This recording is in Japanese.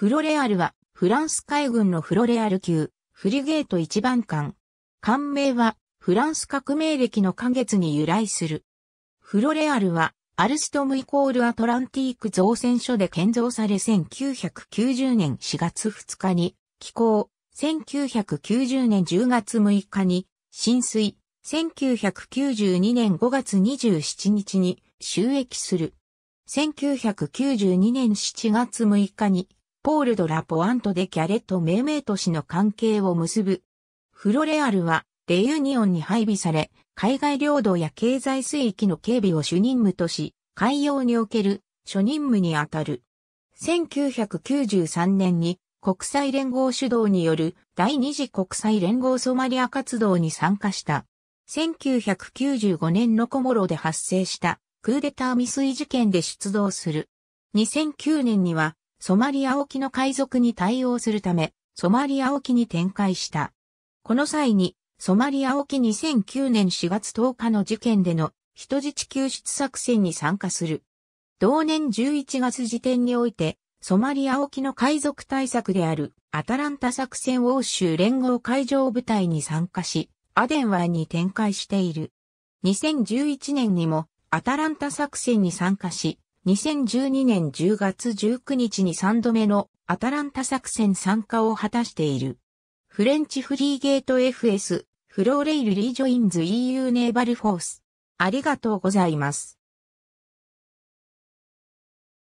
フロレアルは、フランス海軍のフロレアル級、フリゲート1番艦。艦名は、フランス革命歴の下月に由来する。フロレアルは、アルストムイコールアトランティーク造船所で建造され1990年4月2日に、寄港、1990年10月6日に、浸水、1992年5月27日に収益する。1992年7月6日にポール・ド・ラ・ポアント・でキャレット・メーメイト氏の関係を結ぶ。フロレアルは、レユニオンに配備され、海外領土や経済水域の警備を主任務とし、海洋における初任務にあたる。1993年に国際連合主導による第二次国際連合ソマリア活動に参加した。1995年のコモロで発生したクーデター未遂事件で出動する。2009年にはソマリア沖の海賊に対応するため、ソマリア沖に展開した。この際に、ソマリア沖2009年4月10日の事件での人質救出作戦に参加する。同年11月時点において、ソマリア沖の海賊対策であるアタランタ作戦欧州連合海上部隊に参加し、アデン湾に展開している。2011年にもアタランタ作戦に参加し、2012年10月19日に3度目のアタランタ作戦参加を果たしている。フレンチフリーゲート FS、フローレイルリージョインズ EU ネーバルフォース。ありがとうございます。